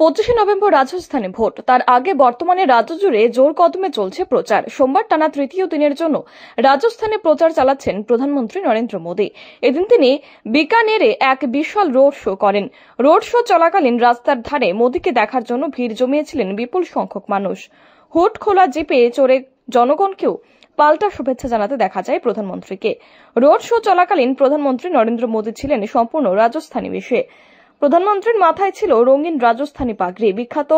পঁচিশে নভেম্বর রাজস্থানে ভোট তার আগে বর্তমানে রাজ্য জুড়ে জোর কদমে চলছে প্রচার সোমবার টানা তৃতীয় দিনের জন্য রাজস্থানে প্রচার চালাচ্ছেন প্রধানমন্ত্রী নরেন্দ্র মোদী এদিন তিনি বিকানেরে এক বিশাল রোড শো করেন রোড শো চলাকালীন রাস্তার ধারে মোদীকে দেখার জন্য ভিড় জমিয়েছিলেন বিপুল সংখ্যক মানুষ হুট খোলা জিপে চড়ে জনগণকেও পাল্টা শুভেচ্ছা জানাতে দেখা যায় প্রধানমন্ত্রীকে রোড শো চলাকালীন প্রধানমন্ত্রী নরেন্দ্র মোদী ছিলেন সম্পূর্ণ রাজস্থানী বিষয়ে প্রধানমন্ত্রীর মাথায় ছিল রঙিন রাজস্থানী পাগড়ি বিখ্যাত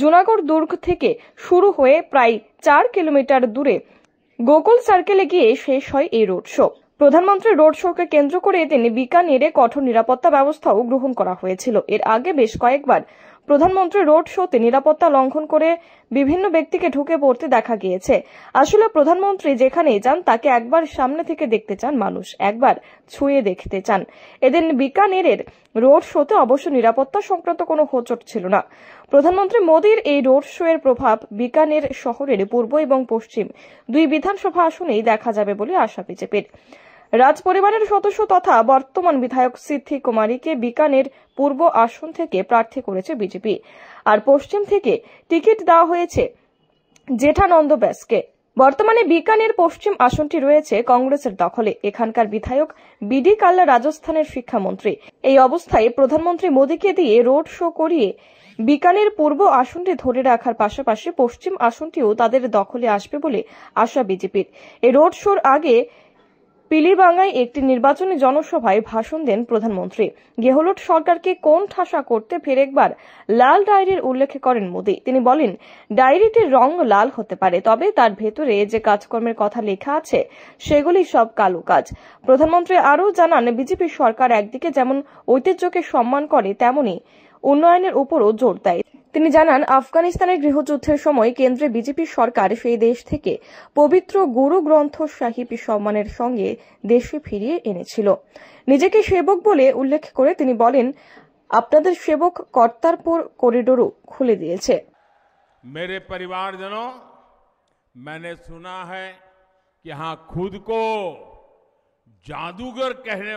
জুনাগড় দুর্গ থেকে শুরু হয়ে প্রায় চার কিলোমিটার দূরে গোকুল সার্কেলে গিয়ে শেষ হয় এই রোড শো প্রধানমন্ত্রীর রোড শোকে কেন্দ্র করে তিনি বিকানেরে কঠোর নিরাপত্তা ব্যবস্থাও গ্রহণ করা হয়েছিল এর আগে বেশ কয়েকবার প্রধানমন্ত্রী রোড শোতে নিরাপত্তা লঙ্ঘন করে বিভিন্ন ব্যক্তিকে ঢুকে পড়তে দেখা গিয়েছে আসলে প্রধানমন্ত্রী যেখানেই যান তাকে একবার সামনে থেকে দেখতে চান মানুষ একবার ছুঁয়ে দেখতে চান এদিন বিকানেরের রোড শোতে অবশ্য নিরাপত্তা সংক্রান্ত কোনো হোচট ছিল না প্রধানমন্ত্রী মোদীর এই রোড শো এর প্রভাব বিকানের শহরের পূর্ব এবং পশ্চিম দুই বিধানসভা আসনেই দেখা যাবে বলে আশা বিজেপির রাজপরিবারের সদস্য তথা বর্তমান বিধায়ক সিদ্ধি কুমারীকে বিকানের পূর্ব আসন থেকে প্রার্থী করেছে বিজেপি আর পশ্চিম থেকে টিকিট দেওয়া হয়েছে জেঠানন্দ ব্যাসকে বর্তমানে বিকানের পশ্চিম আসনটি রয়েছে কংগ্রেসের দখলে এখানকার বিধায়ক বিডি কাল্লা রাজস্থানের শিক্ষামন্ত্রী এই অবস্থায় প্রধানমন্ত্রী মোদীকে দিয়ে রোড শো করিয়ে বিকানের পূর্ব আসনটি ধরে রাখার পাশাপাশি পশ্চিম আসনটিও তাদের দখলে আসবে বলে আশা বিজেপির এই রোড শোর আগে পিলিবাঙ্গায় একটি নির্বাচনী জনসভায় ভাষণ দেন প্রধানমন্ত্রী গেহলট সরকারকে কোন ঠাসা করতে ফের একবার লাল ডায়েরির উল্লেখ করেন মোদী তিনি বলেন ডায়েরিটির রং লাল হতে পারে তবে তার ভেতরে যে কাজকর্মের কথা লেখা আছে সেগুলি সব কালো কাজ প্রধানমন্ত্রী আরও জানান বিজেপি সরকার একদিকে যেমন ঐতিহ্যকে সম্মান করে তেমনি উন্নয়নের উপরও জোর দেয় তিনি জানান আফগানিস্তানের গৃহযুদ্ধের সময় কেন্দ্রে বিজেপি সরকার সেই দেশ থেকে পবিত্র গুরু গ্রন্থ সাহিব সম্মানের সঙ্গে দেশে ফিরিয়ে এনেছিল নিজেকে সেবক বলে উল্লেখ করে তিনি বলেন আপনাদের সেবক কর্তারপুর করিডোরও খুলে দিয়েছে मेरे परिवारजनों मैंने सुना है कि हाँ खुद को जादूगर कहने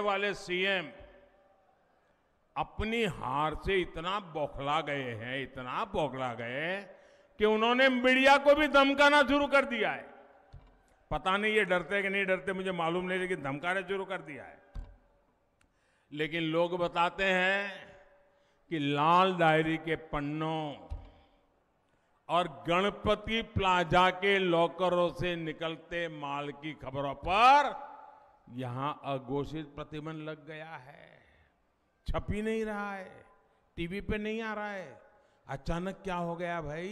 अपनी हार से इतना बौखला गए हैं इतना बौखला गए कि उन्होंने मीडिया को भी धमकाना शुरू कर दिया है पता नहीं ये डरते कि नहीं डरते मुझे मालूम नहीं लेकिन धमकाना शुरू कर दिया है लेकिन लोग बताते हैं कि लाल डायरी के पन्नों और गणपति प्लाजा के लॉकरों से निकलते माल की खबरों पर यहां अघोषित प्रतिबंध लग गया है छप ही नहीं रहा है टीवी पे नहीं आ रहा है अचानक क्या हो गया भाई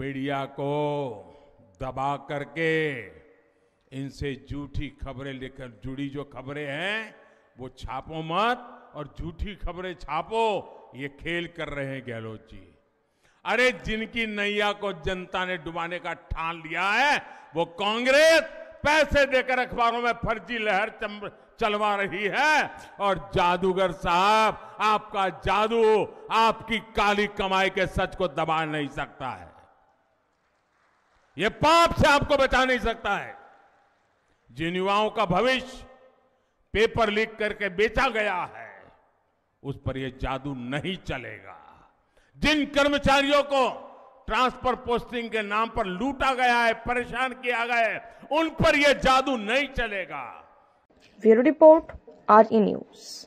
मीडिया को दबा करके इनसे झूठी खबरें लेकर जुड़ी जो खबरें हैं वो छापो मत और झूठी खबरें छापो ये खेल कर रहे हैं गहलोत जी अरे जिनकी नैया को जनता ने डुबाने का ठान लिया है वो कांग्रेस पैसे देकर अखबारों में फर्जी लहर चलवा रही है और जादूगर साहब आपका जादू आपकी काली कमाई के सच को दबा नहीं सकता है ये पाप से आपको बचा नहीं सकता है जिन युवाओं का भविष्य पेपर लीक करके बेचा गया है उस पर यह जादू नहीं चलेगा जिन कर्मचारियों को ट्रांसफर पोस्टिंग के नाम पर लूटा गया है परेशान किया गया है उन पर यह जादू नहीं चलेगा Video Report are in use.